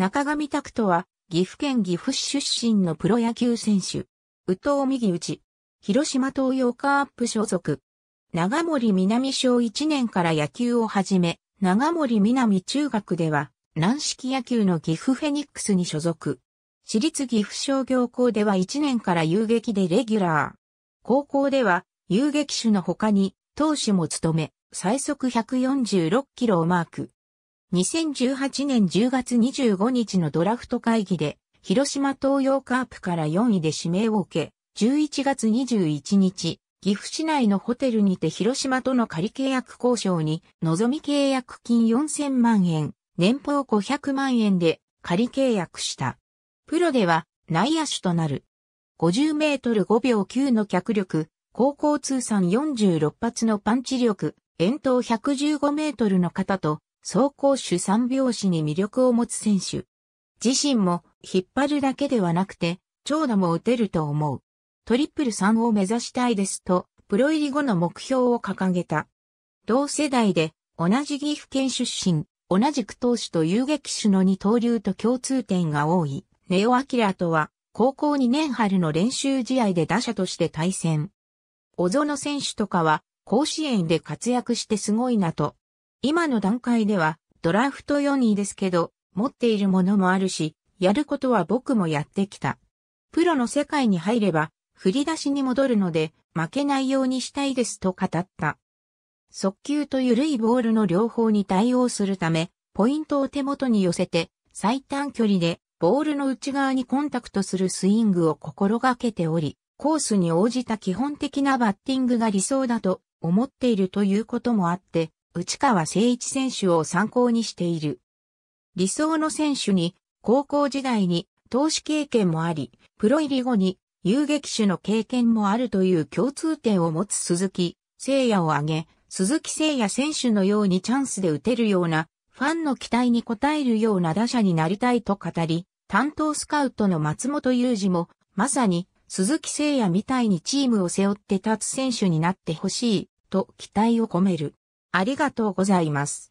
中上拓人は、岐阜県岐阜市出身のプロ野球選手。宇藤右内。広島東洋カープ所属。長森南小1年から野球を始め、長森南中学では、軟式野球の岐阜フェニックスに所属。私立岐阜商業校では1年から遊撃でレギュラー。高校では、遊撃手の他に、投手も務め、最速146キロをマーク。2018年10月25日のドラフト会議で、広島東洋カープから4位で指名を受け、11月21日、岐阜市内のホテルにて広島との仮契約交渉に、望み契約金4000万円、年俸500万円で仮契約した。プロでは内野手となる。50メートル5秒9の脚力、高校通算46発のパンチ力、遠投115メートルの肩と走行手三拍子に魅力を持つ選手。自身も引っ張るだけではなくて、長打も打てると思う。トリプル3を目指したいですと、プロ入り後の目標を掲げた。同世代で、同じ岐阜県出身、同じく投手と遊撃手の二刀流と共通点が多い、ネオ・アキラとは、高校2年春の練習試合で打者として対戦。小園選手とかは、甲子園で活躍してすごいなと、今の段階ではドラフト4位ですけど、持っているものもあるし、やることは僕もやってきた。プロの世界に入れば、振り出しに戻るので、負けないようにしたいですと語った。速球と緩いボールの両方に対応するため、ポイントを手元に寄せて、最短距離でボールの内側にコンタクトするスイングを心がけており、コースに応じた基本的なバッティングが理想だと思っているということもあって、内川誠一選手を参考にしている。理想の選手に、高校時代に投資経験もあり、プロ入り後に遊撃手の経験もあるという共通点を持つ鈴木聖也を挙げ、鈴木聖也選手のようにチャンスで打てるような、ファンの期待に応えるような打者になりたいと語り、担当スカウトの松本裕二も、まさに鈴木聖也みたいにチームを背負って立つ選手になってほしい、と期待を込める。ありがとうございます。